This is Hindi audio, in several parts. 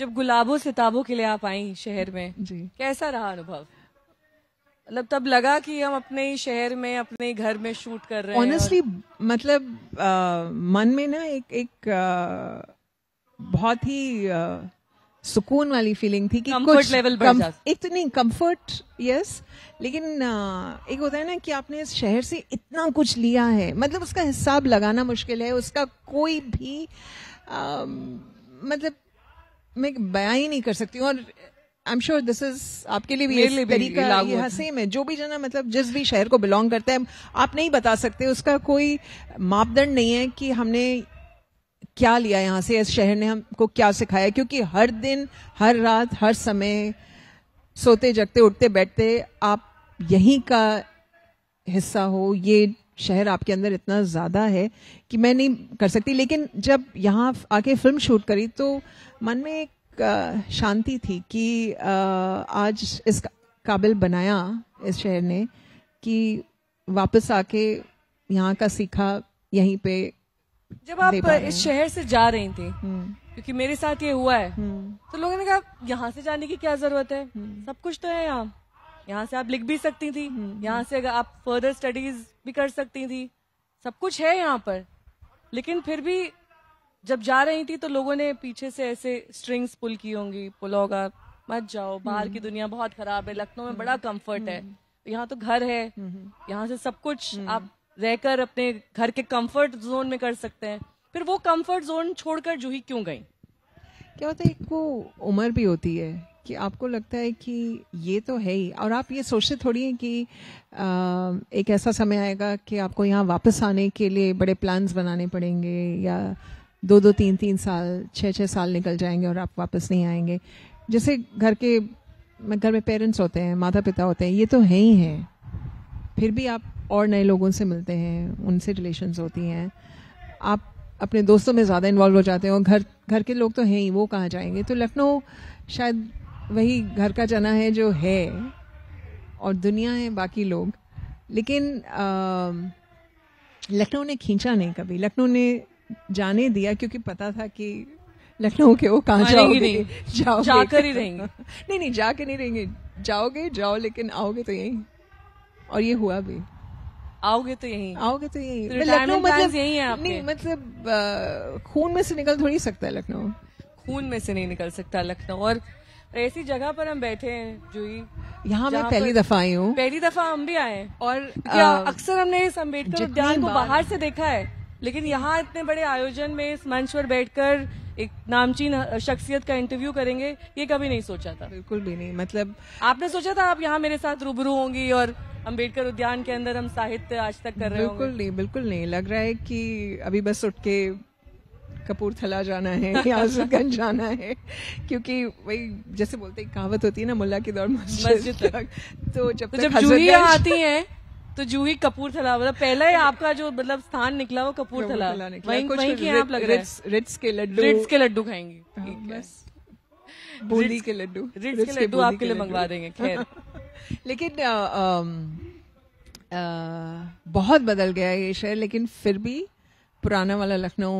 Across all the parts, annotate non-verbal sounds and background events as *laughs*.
जब गुलाबों से ताबों के लिए आप आई शहर में जी कैसा रहा अनुभव मतलब तब लगा कि हम अपने ही शहर में अपने घर में शूट कर रहे हैं ऑनेस्टली मतलब आ, मन में ना एक एक आ, बहुत ही आ, सुकून वाली फीलिंग थी कि कुछ लेवल कम, एक तो नहीं कंफर्ट यस लेकिन आ, एक होता है ना कि आपने इस शहर से इतना कुछ लिया है मतलब उसका हिसाब लगाना मुश्किल है उसका कोई भी आ, मतलब मैं बयां ही नहीं कर सकती हूँ और I am sure this is आपके लिए भी ये तरीका यहाँ सेम है जो भी जना मतलब जिस भी शहर को बिलोंग करते हैं आप नहीं बता सकते उसका कोई मापदंड नहीं है कि हमने क्या लिया यहाँ से इस शहर ने हमको क्या सिखाया क्योंकि हर दिन हर रात हर समय सोते जगते उठते बैठते आप यहीं का हिस्सा हो ये शहर आपके अंदर इतना ज़्यादा है कि मैं नहीं कर सकती लेकिन जब यहाँ आके फिल्म शूट करी तो मन में एक शांति थी कि आज इस काबिल बनाया इस शहर ने कि वापस आके यहाँ का सीखा यहीं पे जब आप इस शहर से जा रही थी हम्म। क्योंकि मेरे साथ ये हुआ है हम्म। तो लोगों ने कहा यहाँ से जाने की क्या जरूरत है हम्म। सब कुछ तो है यहाँ यहाँ से आप लिख भी सकती थी हम्म, हम्म। यहाँ से अगर आप फर्दर स्टडीज भी कर सकती थी सब कुछ है यहाँ पर लेकिन फिर भी जब जा रही थी तो लोगों ने पीछे से ऐसे स्ट्रिंग्स पुल की होंगी पुल होगा मत जाओ बाहर की हम्म। दुनिया बहुत खराब है लखनऊ में बड़ा कंफर्ट है यहाँ तो घर है यहाँ से सब कुछ आप रहकर अपने घर के कंफर्ट जोन में कर सकते हैं फिर वो कंफर्ट जोन छोड़कर जूही क्यों गई क्या होता है एक वो उम्र भी होती है कि आपको लगता है कि ये तो है ही और आप ये सोचते थोड़ी हैं कि आ, एक ऐसा समय आएगा कि आपको यहाँ वापस आने के लिए बड़े प्लान्स बनाने पड़ेंगे या दो दो तीन तीन साल छः छः साल निकल जाएंगे और आप वापस नहीं आएंगे जैसे घर के घर में पेरेंट्स होते हैं माता पिता होते हैं ये तो है ही हैं फिर भी आप और नए लोगों से मिलते हैं उनसे रिलेशन होती हैं आप अपने दोस्तों में ज़्यादा इन्वॉल्व हो जाते हैं और घर घर के लोग तो हैं ही वो कहाँ जाएंगे तो लखनऊ शायद वही घर का चना है जो है और दुनिया है बाकी लोग लेकिन लखनऊ ने खींचा नहीं कभी लखनऊ ने जाने दिया क्योंकि पता था कि लखनऊ के वो कहाँ जाओगे नहीं जाओगे जाकर ही रहेंगे *laughs* नहीं नहीं जाके नहीं रहेंगे जाओगे जाओ लेकिन आओगे तो यहीं और ये हुआ भी आओगे तो यहीं आओगे तो यहीं तो मतलब लखनऊ मतलब यहीं है आपके? नहीं मतलब खून में से निकल थोड़ी सकता है लखनऊ खून में से नहीं निकल सकता लखनऊ और ऐसी जगह पर हम बैठे हैं जूही यहाँ मैं पहली दफा आई हूँ पहली दफा हम भी आए और अक्सर हमने इस अम्बेडकर उद्यान को बाहर से देखा है लेकिन यहाँ इतने बड़े आयोजन में इस मंच पर बैठकर एक नामचीन शख्सियत का इंटरव्यू करेंगे ये कभी नहीं सोचा था बिल्कुल भी नहीं मतलब आपने सोचा था आप यहाँ मेरे साथ रूबरू होंगी और अम्बेडकर उद्यान के अंदर हम साहित्य आज तक कर रहे हैं बिल्कुल नहीं बिल्कुल नहीं लग रहा है कि अभी बस उठ के कपूरथला जाना है आजमगंज *laughs* जाना है क्योंकि वही जैसे बोलते हैं कहावत होती है ना मुल्ला की दौड़ मस्जिद तक तो जब तो जब आती है तो जूही कपूरथला मतलब पहला ही आपका जो मतलब स्थान निकला वो कपूरथला वहीं वहीं के आप लग रहा रिट्स के लड्डू रिट्स के लड्डू खाएंगे हाँ, बस बूंदी के लड्डू रिट्स के लड्डू आपके लिए मंगवा देंगे खैर *laughs* लेकिन आ, बहुत बदल गया ये शहर लेकिन फिर भी पुराना वाला लखनऊ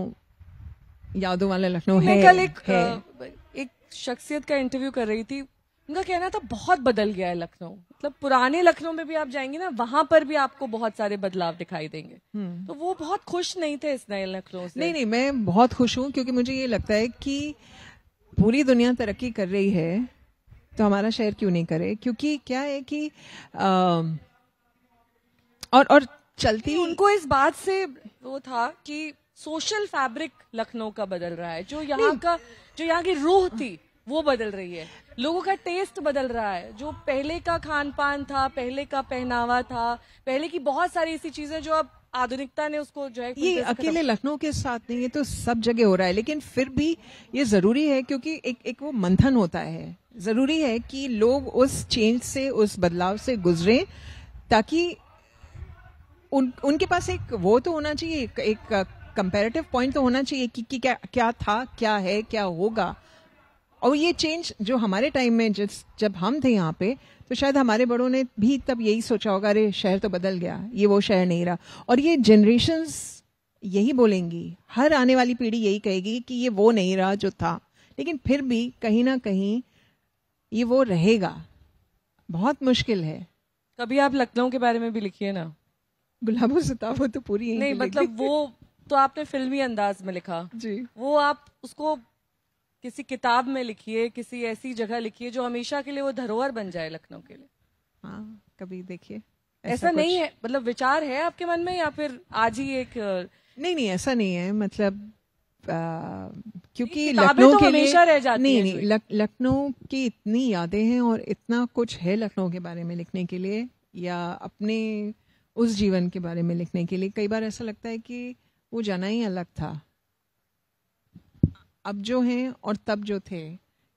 यादों वाले लखनऊ है कल एक एक शख्सियत का इंटरव्यू कर रही थी उनका कहना था बहुत बदल गया है लखनऊ मतलब पुराने लखनऊ में भी आप जाएंगे ना वहां पर भी आपको बहुत सारे बदलाव दिखाई देंगे हम्म। तो वो बहुत खुश नहीं थे इस नए लखनऊ से नहीं नहीं मैं बहुत खुश हूँ क्योंकि मुझे ये लगता है कि पूरी दुनिया तरक्की कर रही है तो हमारा शहर क्यों नहीं करे क्योंकि क्या है कि आ, और और चलती उनको इस बात से वो था कि सोशल फैब्रिक लखनऊ का बदल रहा है जो यहाँ का जो यहाँ की रूह थी वो बदल रही है लोगों का टेस्ट बदल रहा है जो पहले का खान पान था पहले का पहनावा था पहले की बहुत सारी ऐसी चीजें जो अब आधुनिकता ने उसको जो है ये अकेले लखनऊ के साथ नहीं है तो सब जगह हो रहा है लेकिन फिर भी ये जरूरी है क्योंकि एक एक वो मंथन होता है जरूरी है कि लोग उस चेंज से उस बदलाव से गुजरे ताकि उन उनके पास एक वो तो होना चाहिए एक, एक कंपेरेटिव पॉइंट तो होना चाहिए कि, कि क्या क्या था क्या है क्या होगा और ये चेंज जो हमारे टाइम में जिस जब हम थे यहाँ पे तो शायद हमारे बड़ों ने भी तब यही सोचा होगा अरे शहर तो बदल गया ये वो शहर नहीं रहा और ये जनरेशन यही बोलेंगी हर आने वाली पीढ़ी यही कहेगी कि ये वो नहीं रहा जो था लेकिन फिर भी कहीं ना कहीं ये वो रहेगा बहुत मुश्किल है कभी आप लखनऊ के बारे में भी लिखिए ना गुलाबो सिताबो तो पूरी नहीं मतलब वो तो आपने फिल्मी अंदाज में लिखा जी वो आप उसको किसी किताब में लिखिए किसी ऐसी जगह लिखिए जो हमेशा के लिए वो धरोहर बन जाए लखनऊ के लिए हाँ कभी देखिए ऐसा, ऐसा नहीं है मतलब विचार है आपके मन में या फिर आज ही एक नहीं नहीं ऐसा नहीं है मतलब क्योंकि लखनऊ तो के हमेशा रह जाती नहीं नहीं लखनऊ की इतनी यादें हैं और इतना कुछ है लखनऊ के बारे में लिखने के लिए या अपने उस जीवन के बारे में लिखने के लिए कई बार ऐसा लगता है कि वो जाना ही अलग था अब जो हैं और तब जो थे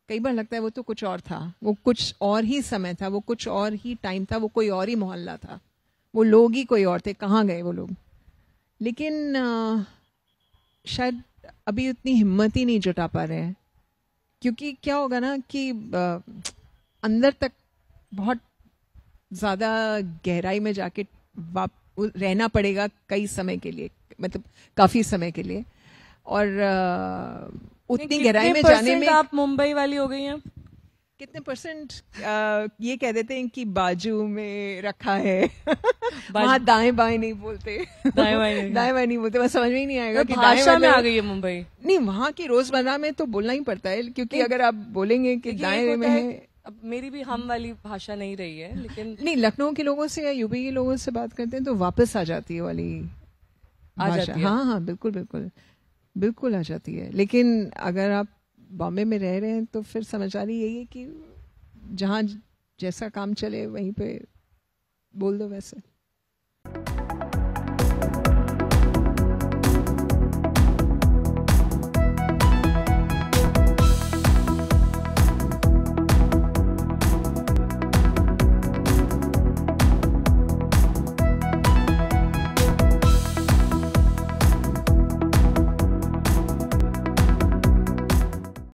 कई बार लगता है वो तो कुछ और था वो कुछ और ही समय था वो कुछ और ही टाइम था वो कोई और ही मोहल्ला था वो लोग ही कोई और थे कहाँ गए वो लोग लेकिन शायद अभी उतनी हिम्मत ही नहीं जुटा पा रहे हैं क्योंकि क्या होगा ना कि अंदर तक बहुत ज़्यादा गहराई में जाके वाप रहना पड़ेगा कई समय के लिए मतलब काफी समय के लिए और आ, उतनी गहराई में जाने में आप मुंबई वाली हो गई हैं कितने परसेंट आ, ये कह देते हैं कि बाजू में रखा है *laughs* वहां दाएं बाएं नहीं बोलते दाएं बाएं नहीं दाएं बाएं नहीं बोलते बस समझ में ही नहीं आएगा मतलब कि भाषा में आ गई है मुंबई नहीं वहाँ की रोजमर्रा में तो बोलना ही पड़ता है क्योंकि अगर आप बोलेंगे कि दाएं में है अब मेरी भी हम वाली भाषा नहीं रही है लेकिन नहीं लखनऊ के लोगों से या यूपी के लोगों से बात करते हैं तो वापस आ जाती है वाली आ जाती है हाँ हाँ बिल्कुल बिल्कुल बिल्कुल आ जाती है लेकिन अगर आप बॉम्बे में रह रहे हैं तो फिर समझदारी यही है कि जहाँ जैसा काम चले वहीं पे बोल दो वैसे